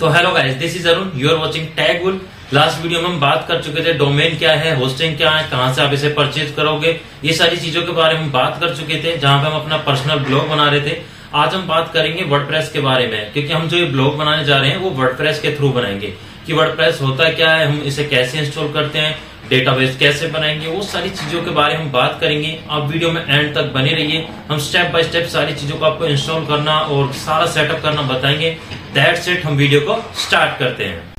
तो hello guys this is Arun you are watching tag wool last video में हम बात कर चुके थे डोमेन क्या है होस्टिंग क्या है कहां से आप इसे परचेज करोगे ये सारी चीजों के बारे में बात कर चुके थे जहां पे हम अपना पर्सनल ब्लॉग बना रहे थे आज हम बात करेंगे वर्डप्रेस के बारे में क्योंकि हम जो ये ब्लॉग बनाने जा रहे हैं वो वर्डप्रेस के थ्रू बनाएंगे कि वर्डप्रेस होता क्या है हम इसे कैसे इंस्टॉल करते हैं डेटाबेस कैसे बनाएंगे वो सारी चीजों के बारे में बात करेंगे आप वीडियो में एंड तक बने रहिए हम स्टेप बाय स्टेप सारी चीजों को आपको इंस्टॉल करना और सारा सेटअप करना बताएंगे दैट्स इट हम वीडियो को स्टार्ट करते हैं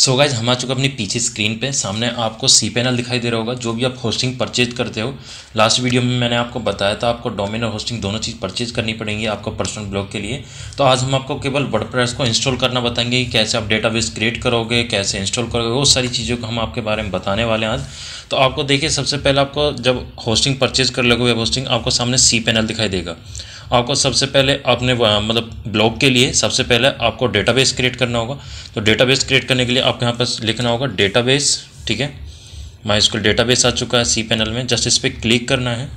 सो गाइज हम आ चुके अपनी पीछे स्क्रीन पे सामने आपको सी पैनल दिखाई दे रहा होगा जो भी आप होस्टिंग परचेज करते हो लास्ट वीडियो में मैंने आपको बताया था आपको डोमेन और होस्टिंग दोनों चीज़ परचेज करनी पड़ेंगी आपको पर्सनल ब्लॉग के लिए तो आज हम आपको केवल वर्डप्रेस को इंस्टॉल करना बताएंगे कैसे आप डेटा बेस क्रिएट करोगे कैसे इंस्टॉल करोगे वो सारी चीज़ों को हम आपके बारे में बताने वाले हैं आज तो आपको देखिए सबसे पहले आपको जब होस्टिंग परचेज कर लोगे वेब होस्टिंग आपको सामने सी पैनल दिखाई देगा आपको सबसे पहले अपने मतलब ब्लॉग के लिए सबसे पहले आपको डेटाबेस क्रिएट करना होगा तो डेटाबेस क्रिएट करने के लिए आपको यहाँ पर लिखना होगा डेटाबेस ठीक है माई स्कूल डेटाबेस आ चुका है सी पैनल में जस्ट इस पर क्लिक करना है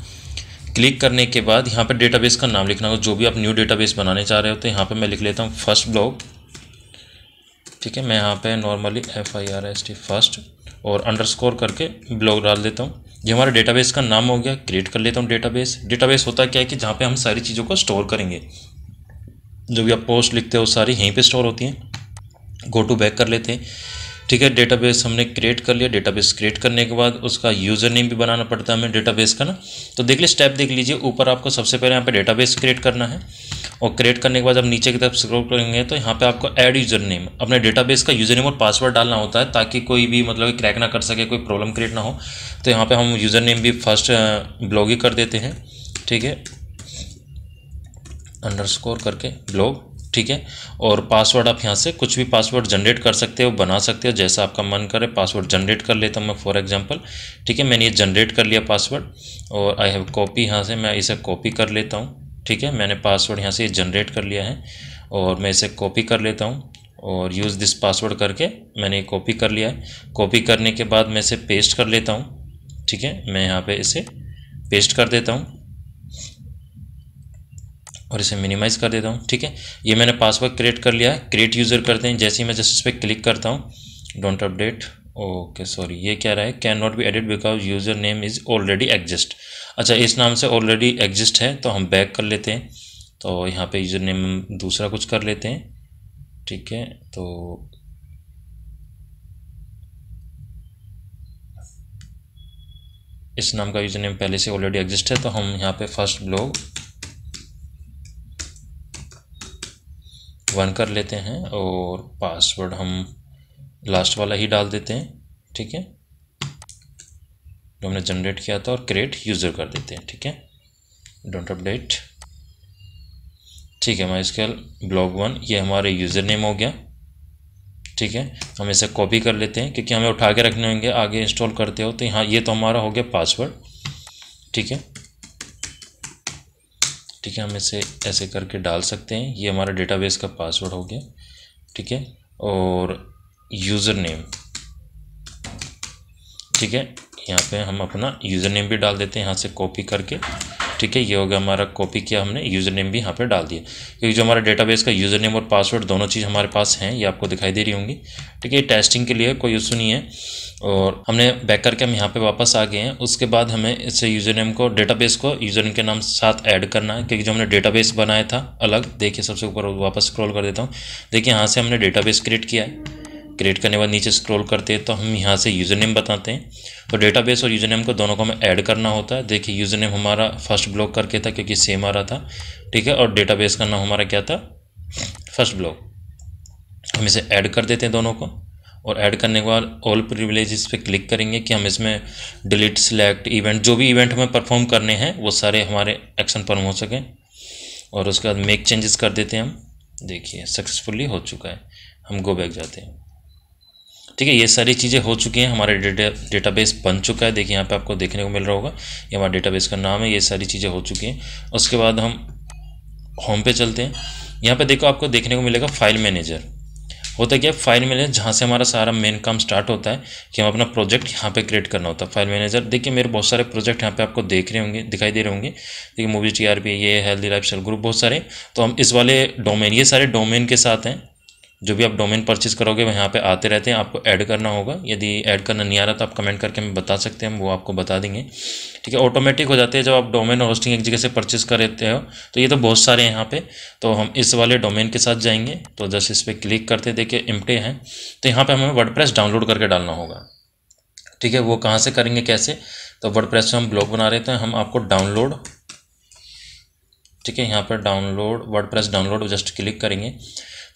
क्लिक करने के बाद यहाँ पर डेटाबेस का नाम लिखना होगा जो भी आप न्यू डेटाबेस बनाने चाह रहे हो तो यहाँ पर मैं लिख लेता हूँ फर्स्ट ब्लॉग ठीक है मैं यहाँ पर normally F I R S T first और अंडरस्कोर करके ब्लॉग डाल देता हूँ ये हमारा डेटाबेस का नाम हो गया क्रिएट कर लेता हूँ डेटाबेस डेटाबेस होता क्या है कि जहाँ पे हम सारी चीज़ों को स्टोर करेंगे जो भी आप पोस्ट लिखते हो सारी यहीं पे स्टोर होती हैं गो टू बैक कर लेते हैं ठीक है डेटाबेस हमने क्रिएट कर लिया डेटाबेस क्रिएट करने के बाद उसका यूज़र नेम भी बनाना पड़ता है हमें डेटाबेस का ना तो देख लीजिए स्टेप देख लीजिए ऊपर आपको सबसे पहले यहाँ पे डेटाबेस क्रिएट करना है और क्रिएट करने के बाद आप नीचे की तरफ स्क्रॉल करेंगे तो यहाँ पे आपको ऐड यूज़र नेम अपने डेटाबेस का यूज़र नेम और पासवर्ड डालना होता है ताकि कोई भी मतलब क्रैक ना कर सके कोई प्रॉब्लम क्रिएट ना हो तो यहाँ पर हम यूज़र नेम भी फर्स्ट ब्लॉग ही कर देते हैं ठीक है अंडर करके ब्लॉग ठीक है और पासवर्ड आप यहाँ से कुछ भी पासवर्ड जनरेट कर सकते हो बना सकते हो जैसा आपका मन करे पासवर्ड जनरेट कर लेता हूँ मैं फॉर एग्जांपल ठीक है मैंने ये जनरेट कर लिया पासवर्ड और आई हैव कॉपी यहाँ से मैं इसे कॉपी कर लेता हूँ ठीक है मैंने पासवर्ड यहाँ से जनरेट कर लिया है और मैं इसे कॉपी कर लेता हूँ और यूज़ दिस पासवर्ड करके मैंने कॉपी कर लिया है कॉपी करने के बाद मैं इसे पेस्ट कर लेता हूँ ठीक है मैं यहाँ पर इसे पेस्ट कर देता हूँ और इसे मिनिमाइज़ कर देता हूँ ठीक है ये मैंने पासवर्ड क्रिएट कर लिया है क्रिएट यूज़र करते हैं जैसे ही मैं जैसे इस पर क्लिक करता हूँ डोंट अपडेट ओके सॉरी ये क्या रहा है can not be edit because user name is already exist अच्छा इस नाम से ऑलरेडी एग्जिस्ट है तो हम बैक कर लेते हैं तो यहाँ पे यूज़र नेम दूसरा कुछ कर लेते हैं ठीक है तो इस नाम का यूज़र नेम पहले से ऑलरेडी एग्जिस्ट है तो हम यहाँ पे फर्स्ट ब्लॉग वन कर लेते हैं और पासवर्ड हम लास्ट वाला ही डाल देते हैं ठीक है जो हमने जनरेट किया था और क्रिएट यूज़र कर देते हैं ठीक है डोंट अपडेट ठीक है मैं इसके ब्लॉग वन ये हमारे यूज़र नेम हो गया ठीक है हम इसे कॉपी कर लेते हैं क्योंकि हमें उठा के रखने होंगे आगे इंस्टॉल करते हो तो यहाँ ये तो हमारा हो गया पासवर्ड ठीक है ठीक है हम इसे ऐसे करके डाल सकते हैं ये हमारा डेटाबेस का पासवर्ड हो गया ठीक है और यूज़र नेम ठीक है यहाँ पे हम अपना यूज़र नेम भी डाल देते हैं यहाँ से कॉपी करके ठीक है ये हो गया हमारा कॉपी किया हमने यूज़र नेम भी यहाँ पे डाल दिया क्योंकि जो हमारा डेटाबेस का यूज़र नेम और पासवर्ड दोनों चीज़ हमारे पास हैं ये आपको दिखाई दे रही होंगी ठीक है टेस्टिंग के लिए कोई इशू नहीं है और हमने बैक करके हम यहाँ पे वापस आ गए हैं उसके बाद हमें इस यूज़र नेम को डेटाबेस को यूज़र नेम के नाम साथ ऐड करना है क्योंकि जो हमने डेटाबेस बनाया था अलग देखिए सबसे ऊपर वापस स्क्रॉल कर देता हूँ देखिए यहाँ से हमने डेटाबेस क्रिएट किया है क्रिएट करने के बाद नीचे स्क्रॉल करते हैं तो हम यहाँ से यूज़र नेम बताते हैं तो डेटाबेस और यूज़र नेम को दोनों को हमें ऐड करना होता है देखिए यूज़र नेम हमारा फर्स्ट ब्लॉक करके था क्योंकि सेम आ रहा था ठीक है और डेटाबेस का नाम हमारा क्या था फर्स्ट ब्लॉक हम इसे ऐड कर देते हैं दोनों को और ऐड करने के बाद ऑल प्रिविलेज पे क्लिक करेंगे कि हम इसमें डिलीट सिलेक्ट इवेंट जो भी इवेंट हमें परफॉर्म करने हैं वो सारे हमारे एक्शन परम हो सकें और उसके बाद मेक चेंजेस कर देते हैं हम देखिए सक्सेसफुली हो चुका है हम गो बैक जाते हैं ठीक है ये सारी चीज़ें हो चुकी हैं हमारे डेटा बेस बन चुका है देखिए यहाँ पर आपको देखने को मिल रहा होगा ये हमारा बेस का नाम है ये सारी चीज़ें हो चुकी हैं उसके बाद हम होम पे चलते हैं यहाँ पे देखो आपको देखने को मिलेगा फाइल मैनेजर होता है क्या फाइल मैनेजर जहाँ से हमारा सारा मेन काम स्टार्ट होता है कि हम अपना प्रोजेक्ट यहाँ पे क्रिएट करना होता है फाइल मैनेजर देखिए मेरे बहुत सारे प्रोजेक्ट यहाँ पे आपको देख रहे होंगे दिखाई दे रहे होंगे देखिए मूवी टी आर पी ये हेल्दी लाइफ स्टाइल ग्रुप बहुत सारे तो हम इस वाले डोमेन ये सारे डोमेन के साथ हैं जो भी आप डोमेन परचेज़ करोगे वह यहाँ पे आते रहते हैं आपको ऐड करना होगा यदि ऐड करना नहीं आ रहा तो आप कमेंट करके हमें बता सकते हैं हम वो आपको बता देंगे ठीक है ऑटोमेटिक हो जाते हैं जब आप डोमेन और होस्टिंग एक जगह से परचेज़ कर लेते हो तो ये तो बहुत सारे हैं यहाँ पे तो हम इस वाले डोमेन के साथ जाएंगे तो जस्ट इस पर क्लिक करते देखिए इमटे हैं तो यहाँ पर हमें वर्ड डाउनलोड करके डालना होगा ठीक है वो कहाँ से करेंगे कैसे तो वर्ड प्रेस हम ब्लॉग बना रहे थे हम आपको डाउनलोड ठीक है यहाँ पर download WordPress download just click करेंगे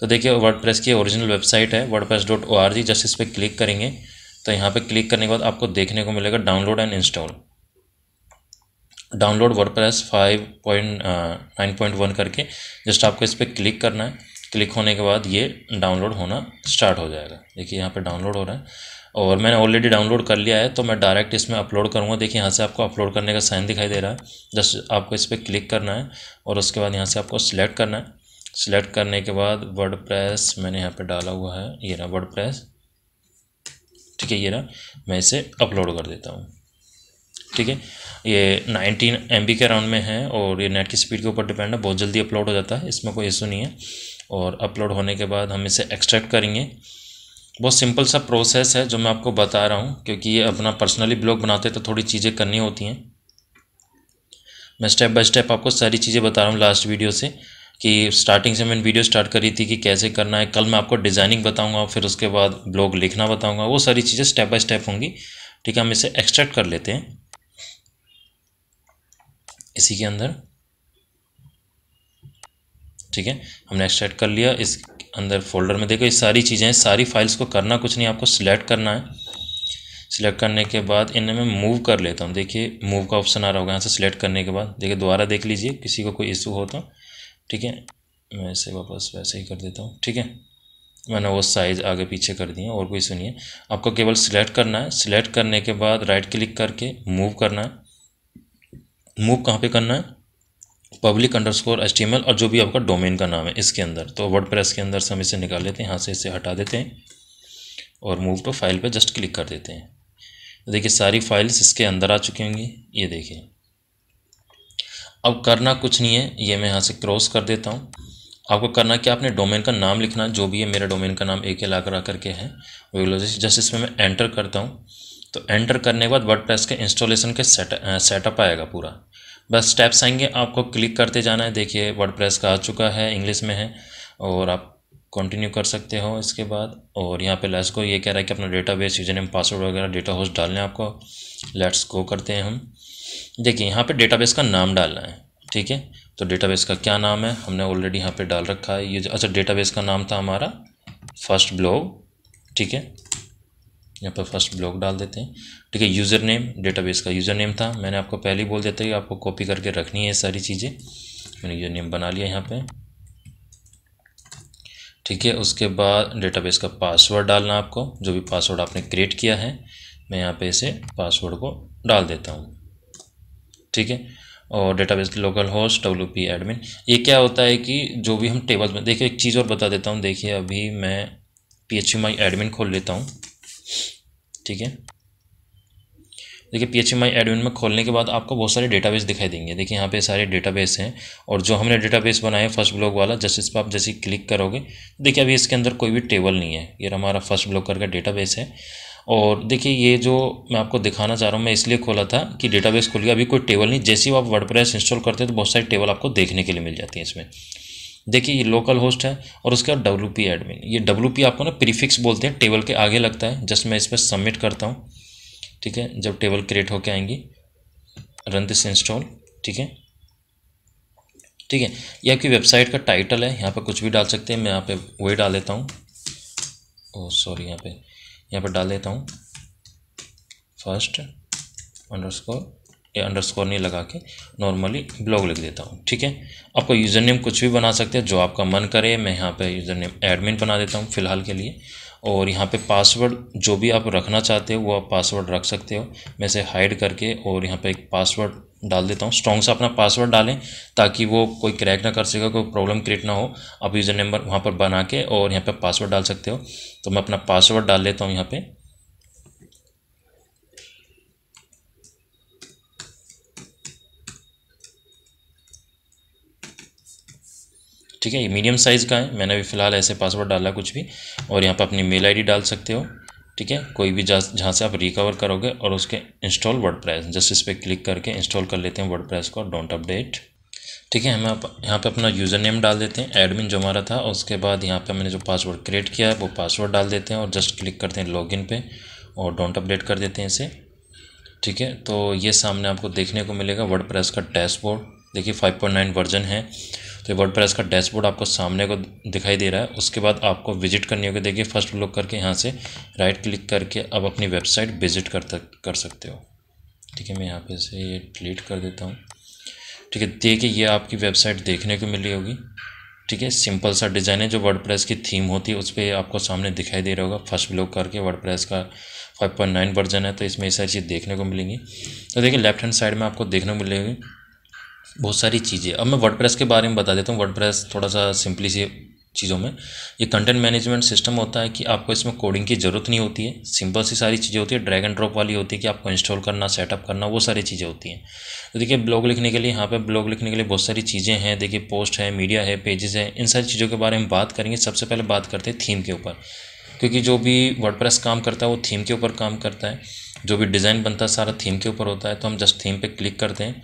तो देखिए वर्डप्रेस की ओरिजिनल वेबसाइट है WordPress dot O R G just इस पर क्लिक करेंगे तो यहाँ पे क्लिक करने के बाद आपको देखने को मिलेगा download and install download WordPress five point nine point one करके जस्ट आपको इस पर क्लिक करना है क्लिक होने के बाद ये डाउनलोड होना स्टार्ट हो जाएगा देखिए यहाँ पर डाउनलोड हो रहा है और मैंने ऑलरेडी डाउनलोड कर लिया है तो मैं डायरेक्ट इसमें अपलोड करूँगा देखिए यहाँ से आपको अपलोड करने का साइन दिखाई दे रहा है जस्ट आपको इस पर क्लिक करना है और उसके बाद यहाँ से आपको सिलेक्ट करना है सेलेक्ट करने के बाद वर्ड प्रेस मैंने यहाँ पे डाला हुआ है ये रहा वर्ड प्रेस ठीक है ये रहा मैं इसे अपलोड कर देता हूँ ठीक है ये नाइनटीन एम के राउंड में है और ये नेट की स्पीड के ऊपर डिपेंड है बहुत जल्दी अपलोड हो जाता है इसमें कोई इशू नहीं है और अपलोड होने के बाद हम इसे एक्सट्रैक्ट करेंगे बहुत सिंपल सा प्रोसेस है जो मैं आपको बता रहा हूँ क्योंकि ये अपना पर्सनली ब्लॉग बनाते तो थोड़ी चीज़ें करनी होती हैं मैं स्टेप बाय स्टेप आपको सारी चीज़ें बता रहा हूँ लास्ट वीडियो से कि स्टार्टिंग से मैंने वीडियो स्टार्ट करी थी कि कैसे करना है कल मैं आपको डिज़ाइनिंग बताऊंगा फिर उसके बाद ब्लॉग लिखना बताऊंगा वो सारी चीज़ें स्टेप बाय स्टेप होंगी ठीक है हम इसे एक्सट्रैक्ट कर लेते हैं इसी के अंदर ठीक है हमने एक्सट्रैक्ट कर लिया इस अंदर फोल्डर में देखो ये सारी चीज़ें हैं सारी फाइल्स को करना कुछ नहीं आपको सिलेक्ट करना है सिलेक्ट करने के बाद इन्हें मैं मूव कर लेता हूँ देखिए मूव का ऑप्शन आ रहा होगा यहाँ से सिलेक्ट करने के बाद देखिए दोबारा देख लीजिए किसी को कोई इशू हो तो ठीक है मैं इसे वापस वैसे ही कर देता हूँ ठीक है मैंने वो साइज़ आगे पीछे कर दिए और कोई सुनिए आपको केवल सिलेक्ट करना है सिलेक्ट करने के बाद राइट क्लिक करके मूव करना है मूव कहाँ पे करना है पब्लिक अंडर स्कोर और जो भी आपका डोमेन का नाम है इसके अंदर तो वर्ड प्रेस के अंदर से हम इसे निकाल लेते हैं यहाँ से इसे हटा देते हैं और मूव टू तो फाइल पर जस्ट क्लिक कर देते हैं देखिए सारी फाइल्स इसके अंदर आ चुकी होंगी ये देखिए अब करना कुछ नहीं है ये मैं यहाँ से क्रॉस कर देता हूँ आपको करना कि आपने डोमेन का नाम लिखना जो भी है मेरा डोमेन का नाम एक लाकर आकर के है जस्ट इसमें मैं एंटर करता हूँ तो एंटर करने के बाद वर्ड के इंस्टॉलेशन के सेट सेटअप आएगा पूरा बस स्टेप्स आएंगे आपको क्लिक करते जाना है देखिए वर्ड का आ चुका है इंग्लिश में है और आप कंटिन्यू कर सकते हो इसके बाद और यहाँ पे लेट्स गो ये कह रहा है कि अपना database user name password वगैरह डेटा होस्ट डालने आपको लेट्स गो करते हैं हम देखिए यहाँ पे डेटाबेस का नाम डालना है ठीक है तो डेटाबेस का क्या नाम है हमने ऑलरेडी यहाँ पे डाल रखा है ये अच्छा डेटाबेस का नाम था हमारा फर्स्ट ब्लॉग ठीक है यहाँ पर फर्स्ट ब्लॉग डाल देते हैं ठीक है यूज़र नेम डेटाबेस का यूज़र नेम था मैंने आपको पहले ही बोल देते हैं कि आपको कॉपी करके रखनी है सारी चीज़ें मैंने यूज़र नेम बना लिया यहाँ पर ठीक है उसके बाद डेटाबेस का पासवर्ड डालना आपको जो भी पासवर्ड आपने क्रिएट किया है मैं यहाँ पे इसे पासवर्ड को डाल देता हूँ ठीक है और database localhost W P admin ये क्या होता है कि जो भी हम टेबल्स में देखिए एक चीज़ और बता देता हूँ देखिए अभी मैं पी एच आई एडमिन खोल लेता हूँ ठीक है देखिए पी एच एम आई एडमिन में खोलने के बाद आपको बहुत सारे डेटाबेस दिखाई देंगे देखिए यहाँ पे सारे डेटाबेस हैं और जो हमने डेटाबेस बनाए फर्स्ट ब्लॉक वाला जैसे इस पर आप जैसे क्लिक करोगे देखिए अभी इसके अंदर कोई भी टेबल नहीं है ये हमारा फर्स्ट ब्लॉक का डेटाबेस है और देखिए ये जो मैं आपको दिखाना चाह रहा हूँ मैं इसलिए खोला था कि डेटाबेस खोल गया अभी कोई टेबल नहीं जैसे ही आप वर्डप्रेस इंस्टॉल करते हैं तो बहुत सारी टेबल आपको देखने के लिए मिल जाती है इसमें देखिए ये लोकल होस्ट है और उसके बाद डब्ल्यू पी एडमिन ये डब्ल्यू पी आपको ना प्रीफिक्स बोलते हैं टेबल के आगे लगता है जस्ट मैं इसमें सबमिट करता हूँ ठीक है जब टेबल क्रिएट होकर आएंगी रन दिस इंस्टॉल ठीक है ठीक है ये आपकी वेबसाइट का टाइटल है यहाँ पर कुछ भी डाल सकते हैं मैं यहाँ पे वही डाल लेता हूँ ओ oh, सॉरी यहाँ पर यहाँ पर डाल देता हूँ फर्स्ट अंडरस्कोर या अंडरस्कोर नहीं लगा के नॉर्मली ब्लॉग लिख देता हूँ ठीक है आपका यूज़र नेम कुछ भी बना सकते हैं जो आपका मन करे मैं यहाँ पे यूज़र नेम एडमिन बना देता हूँ फ़िलहाल के लिए और यहाँ पे पासवर्ड जो भी आप रखना चाहते हो वो आप पासवर्ड रख सकते हो मैं इसे हाइड करके और यहाँ पे एक पासवर्ड डाल देता हूँ स्ट्रॉन्ग सा अपना पासवर्ड डालें ताकि वो कोई क्रैक ना कर सके कोई प्रॉब्लम क्रिएट ना हो आप यूज़र नंबर वहाँ पर बना के और यहाँ पे पासवर्ड डाल सकते हो तो मैं अपना पासवर्ड डाल लेता हूँ यहाँ पर ठीक है ये मीडियम साइज़ का है मैंने अभी फ़िलहाल ऐसे पासवर्ड डाला कुछ भी और यहाँ पर अपनी मेल आई डाल सकते हो ठीक है कोई भी जहाँ से आप रिकवर करोगे और उसके इंस्टॉल वर्ड जस्ट इस पर क्लिक करके इंस्टॉल कर लेते हैं वर्ड को डोंट अपडेट ठीक है हम यहाँ पे अपना यूज़र नेम डाल देते हैं एडमिन जो हमारा था उसके बाद यहाँ पे मैंने जो पासवर्ड क्रिएट किया है वो पासवर्ड डाल देते हैं और जस्ट क्लिक करते हैं लॉगिन पे और डोंट अपडेट कर देते हैं इसे ठीक है तो ये सामने आपको देखने को मिलेगा वर्ड का डैशबोर्ड देखिए 5.9 वर्जन है तो प्रेस का डैशबोर्ड आपको सामने को दिखाई दे रहा है उसके बाद आपको विजिट करनी होगी देखिए फर्स्ट लुक करके यहाँ से राइट क्लिक करके अब अपनी वेबसाइट विजिट कर कर सकते हो ठीक है मैं यहाँ पे से ये डिलीट कर देता हूँ ठीक है देखिए ये आपकी वेबसाइट देखने को मिली होगी ठीक है सिंपल सा डिज़ाइन है जो वर्ड की थीम होती है उस पर आपको सामने दिखाई दे रहा होगा फर्स्ट ब्लॉक करके वर्ड का 5.9 वर्जन है तो इसमें ये सारी चीज़ देखने को मिलेंगी तो देखिए लेफ्ट हैंड साइड में आपको देखने को मिलेगी बहुत सारी चीज़ें अब मैं वर्डप्रेस के बारे में बता देता हूँ वर्डप्रेस थोड़ा सा सिंपली सी चीज़ों में ये कंटेंट मैनेजमेंट सिस्टम होता है कि आपको इसमें कोडिंग की ज़रूरत नहीं होती है सिंपल सी सारी चीज़ें होती है ड्रैग एंड ड्रॉप वाली होती है कि आपको इंस्टॉल करना सेटअप करना वो सारी चीज़ें होती हैं तो देखिए ब्लॉग लिखने के लिए यहाँ पे ब्लॉग लिखने के लिए बहुत सारी चीज़ें हैं देखिए पोस्ट है मीडिया है पेजेस हैं इन सारी चीज़ों के बारे में बात करेंगे सबसे पहले बात करते हैं थीम के ऊपर क्योंकि जो भी वर्ड काम करता है वो थीम के ऊपर काम करता है जो भी डिज़ाइन बनता है सारा थीम के ऊपर होता है तो हम जस्ट थीम पर क्लिक करते हैं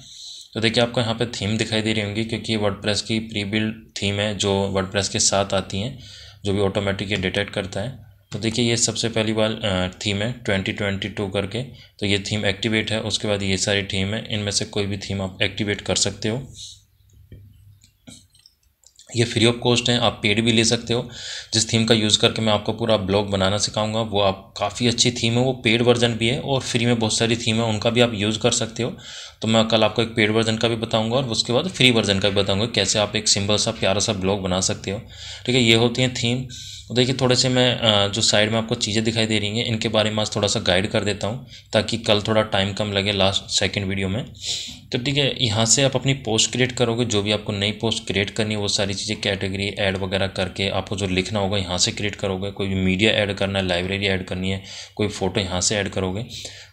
तो देखिए आपको यहाँ पे थीम दिखाई दे रही होंगी क्योंकि वर्डप्रेस की प्री बिल्ड थीम है जो वर्डप्रेस के साथ आती हैं जो भी ऑटोमेटिक ये डिटेक्ट करता है तो देखिए ये सबसे पहली बार थीम है ट्वेंटी ट्वेंटी टू करके तो ये थीम एक्टिवेट है उसके बाद ये सारी थीम है इनमें से कोई भी थीम आप एक्टिवेट कर सकते हो ये फ्री ऑफ कॉस्ट हैं आप पेड भी ले सकते हो जिस थीम का यूज़ करके मैं आपको पूरा ब्लॉग बनाना सिखाऊंगा वो आप काफ़ी अच्छी थीम है वो पेड वर्जन भी है और फ्री में बहुत सारी थीम है उनका भी आप यूज़ कर सकते हो तो मैं कल आपको एक पेड वर्जन का भी बताऊंगा और उसके बाद फ्री वर्जन का भी बताऊँगा कैसे आप एक सिंपल सा प्यारा सा ब्लॉग बना सकते हो ठीक है ये होती हैं थीम तो देखिए थोड़े से मैं जो साइड में आपको चीज़ें दिखाई दे रही हैं इनके बारे में आज थोड़ा सा गाइड कर देता हूँ ताकि कल थोड़ा टाइम कम लगे लास्ट सेकंड वीडियो में तो ठीक है यहाँ से आप अपनी पोस्ट क्रिएट करोगे जो भी आपको नई पोस्ट क्रिएट करनी है वो सारी चीज़ें कैटेगरी ऐड वगैरह करके आपको जो लिखना होगा यहाँ से क्रिएट करोगे कोई भी मीडिया ऐड करना है लाइब्रेरी ऐड करनी है कोई फ़ोटो यहाँ से ऐड करोगे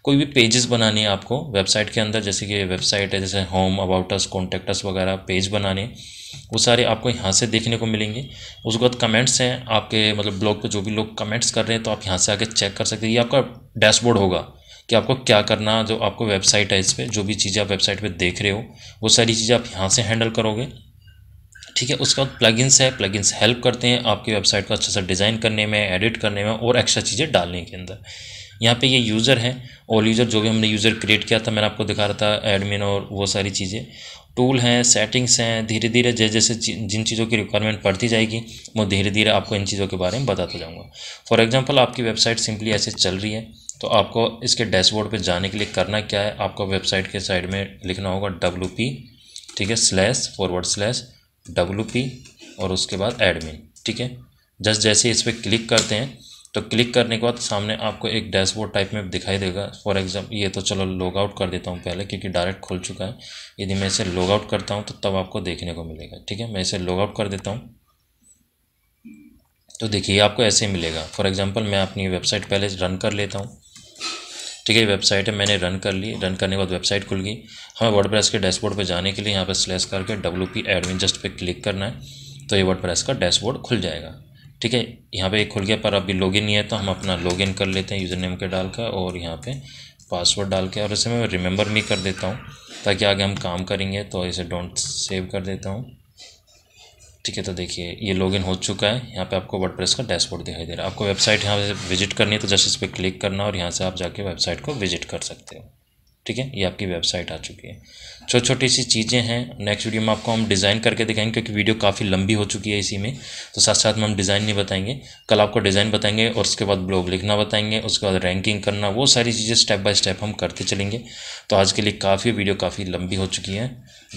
कोई भी पेजेस बनाने हैं आपको वेबसाइट के अंदर जैसे कि वेबसाइट है जैसे होम अबाउटस कॉन्टेक्टस वगैरह पेज बनाने हैं वो सारे आपको यहाँ से देखने को मिलेंगे उसके बाद कमेंट्स हैं आपके मतलब ब्लॉग पे जो भी लोग कमेंट्स कर रहे हैं तो आप यहाँ से आके चेक कर सकते हैं ये आपका डैशबोर्ड होगा कि आपको क्या करना जो आपको वेबसाइट है इस पर जो भी चीज़ें आप वेबसाइट पर देख रहे हो वो सारी चीज़ें आप यहाँ से हैंडल करोगे ठीक है उसके बाद प्लगइन्स है प्लगइन्स हेल्प करते हैं आपकी वेबसाइट को अच्छा सा डिज़ाइन करने में एडिट करने में और एक्स्ट्रा चीज़ें डालने के अंदर यहाँ पे ये यूज़र है ऑल यूज़र जो भी हमने यूज़र क्रिएट किया था मैंने आपको दिखा रहा था एडमिन और वो सारी चीज़ें टूल हैं सेटिंग्स हैं धीरे धीरे जैसे जैसे जिन चीज़ों की रिक्वायरमेंट पड़ती जाएगी मैं धीरे धीरे आपको इन चीज़ों के बारे में बताता जाऊँगा फॉर एग्जाम्पल आपकी वेबसाइट सिंपली ऐसे चल रही है तो आपको इसके डैशबोर्ड पर जाने के लिए करना क्या है आपको वेबसाइट के साइड में लिखना होगा डब्लू पी ठीक है slash forward slash W P और उसके बाद एडमिन ठीक है जस्ट जैसे इस पर क्लिक करते हैं तो क्लिक करने के बाद सामने आपको एक डैशबोर्ड टाइप में दिखाई देगा फॉर एग्जाम्पल ये तो चलो लॉग आउट कर देता हूँ पहले क्योंकि डायरेक्ट खुल चुका है यदि मैं इसे लॉग आउट करता हूँ तो तब आपको देखने को मिलेगा ठीक है मैं इसे लॉग आउट कर देता हूँ तो देखिए आपको ऐसे ही मिलेगा फॉर एग्जाम्पल मैं अपनी वेबसाइट पहले रन कर लेता हूँ ठीक है वेबसाइट है मैंने रन कर ली रन करने के बाद वेबसाइट खुल गई हमें प्रेस के डैशबोर्ड पर जाने के लिए यहाँ पर स्लैश करके डब्ल्यू पी एडमिन जस्ट पर क्लिक करना है तो ये प्रेस का डैशबोर्ड खुल जाएगा ठीक है यहाँ पे एक खुल गया पर अभी लॉगिन नहीं है तो हम अपना लॉगिन कर लेते हैं यूज़र नेम के डाल कर और यहाँ पे पासवर्ड डाल के और इसे मैं रिमेंबर भी कर देता हूँ ताकि आगे हम काम करेंगे तो इसे डोंट सेव कर देता हूँ ठीक है तो देखिए ये लॉगिन हो चुका है यहाँ पे आपको प्रेस का डैशबोर्ड दिखाई दे रहा है आपको वेबसाइट यहाँ से विजिट करनी है तो जस्ट इस पर क्लिक करना और यहाँ से आप जाके वेबसाइट को विजिट कर सकते हो ठीक है ये आपकी वेबसाइट आ चुकी है छोटी छोटी सी चीज़ें हैं नेक्स्ट वीडियो में आपको हम डिज़ाइन करके दिखाएंगे क्योंकि वीडियो काफ़ी लंबी हो चुकी है इसी में तो साथ साथ में हम डिज़ाइन नहीं बताएंगे कल आपको डिज़ाइन बताएंगे और उसके बाद ब्लॉग लिखना बताएंगे उसके बाद रैंकिंग करना वो सारी चीज़ें स्टेप बाय स्टेप हम करते चलेंगे तो आज के लिए काफ़ी वीडियो काफ़ी लंबी हो चुकी है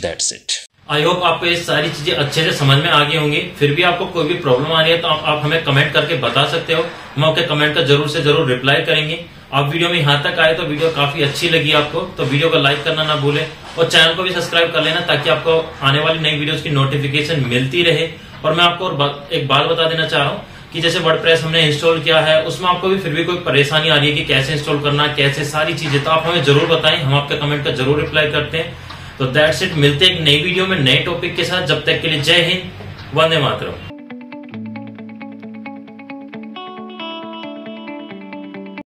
दैट्स इट आई होप आपको ये सारी चीजें अच्छे से समझ में आ गई होंगी फिर भी आपको कोई भी प्रॉब्लम आ रही है तो आप, आप हमें कमेंट करके बता सकते हो हम आपके कमेंट का जरूर से जरूर रिप्लाई करेंगे आप वीडियो में यहाँ तक आए तो वीडियो काफी अच्छी लगी आपको तो वीडियो को लाइक करना ना भूले और चैनल को भी सब्सक्राइब कर लेना ताकि आपको आने वाली नई वीडियो की नोटिफिकेशन मिलती रहे और मैं आपको एक बात बता देना चाह रहा हूँ कि जैसे वर्ड हमने इंस्टॉल किया है उसमें आपको भी फिर भी कोई परेशानी आ रही है कि कैसे इंस्टॉल करना कैसे सारी चीजें तो आप हमें जरूर बताएं हम आपके कमेंट का जरूर रिप्लाई करते हैं तो दैट्स इट मिलते एक नई वीडियो में नए टॉपिक के साथ जब तक के लिए जय हिंद वंदे मातरम